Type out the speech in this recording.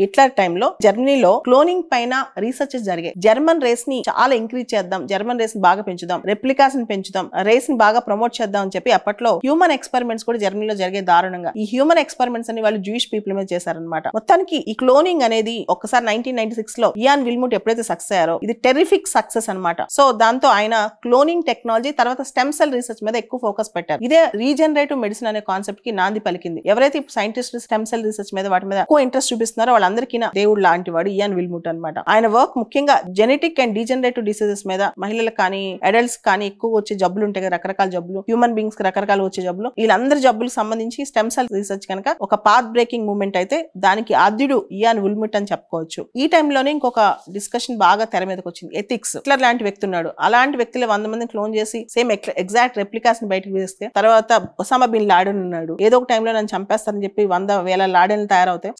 Hitler టైంలో జర్మనీలో cloning పైన రీసెర్చ్ జరిగాయి జర్మన్ రేస్ ని చాలా ఇంక్రీజ్ చేద్దాం జర్మన్ రేస్ ని బాగా పెంచుదాం రెప్లికాస్ ని పెంచుదాం రేస్ ని బాగా ప్రమోట్ చేద్దాం అని చెప్పి అప్పట్లో హ్యూమన్ ఎక్స్పెరిమెంట్స్ కూడా జర్మనీలో జరిగే దారుణంగా ఈ హ్యూమన్ ఎక్స్పెరిమెంట్స్ అని వాళ్ళు జూయిష్ పీపుల్ మీద చేశారనమాట మొత్తానికి ఈ క్లోనింగ్ అనేది ఒకసారి నైన్టీన్ నైన్టీ సిక్స్ లో ఇయాన్ విల్ముట్ ఎప్పుడైతే సక్సెస్ అయ్యారో ఇది టెరిఫిక్ సక్సెస్ అనమాట సో దాంతో ఆయన క్లోనింగ్ టెక్నాలజీ తర్వాత స్టెమ్ సెల్ రీసెర్చ్ మీద ఎక్కువ ఫోకస్ పెట్టారు ఇదే రీజనరేటివ్ మెడిసిన్ అనే కాన్సెప్ట్ కి నాంది పలికింది ఎవరైతే సైంటిస్ట్ స్టెమ్ సెల్ రీసెర్చ్ మీద వాటి మీద ఎక్కువ ఇంట్రెస్ట్ చూపిస్తున్నారో వాళ్ళందరికీ దేవుడు లాంటి వాడు ఇయాన్ విల్ముట్ అనమాట ఆయన వర్క్ ముఖ్యంగా జెనెటిక్ అండ్ డీజనరేటివ్ డిసీజెస్ మీద మహిళలకు కానీ అడల్ట్స్ కానీ ఎక్కువ వచ్చే జబ్బులు ఉంటాయి కదా రకరకాల జబ్బులు హ్యూమన్ బీయింగ్స్ రకరకాల వచ్చే జబ్బులు వీళ్ళందరి జబ్బులకు సంబంధించి స్టెమ్ సెల్ రీసెర్చ్ కనుక ఒక పాత్ బ్రేకింగ్ మూమెంట్ అయితే దానికి ఆద్యుడు ఇయాన్ విల్ముట్ అని చెప్పుకోవచ్చు ఈ టైంలోనే ఇంకొక డిస్కషన్ బాగా తెర మీదకి వచ్చింది ఎథిక్స్ హిట్లర్ లాంటి వ్యక్తి ఉన్నాడు అలాంటి వ్యక్తులు వంద మంది క్లోన్ చేసి సేమ్ ఎగ్జాక్ట్ రెప్లికాస్ ని బయటకు వేస్తే తర్వాత ఒసామా బిన్ లాడెన్ ఉన్నాడు ఏదో ఒక టైంలో నన్ను చంపేస్తారని చెప్పి వంద వేల లాడెన్లు తయారవుతాయి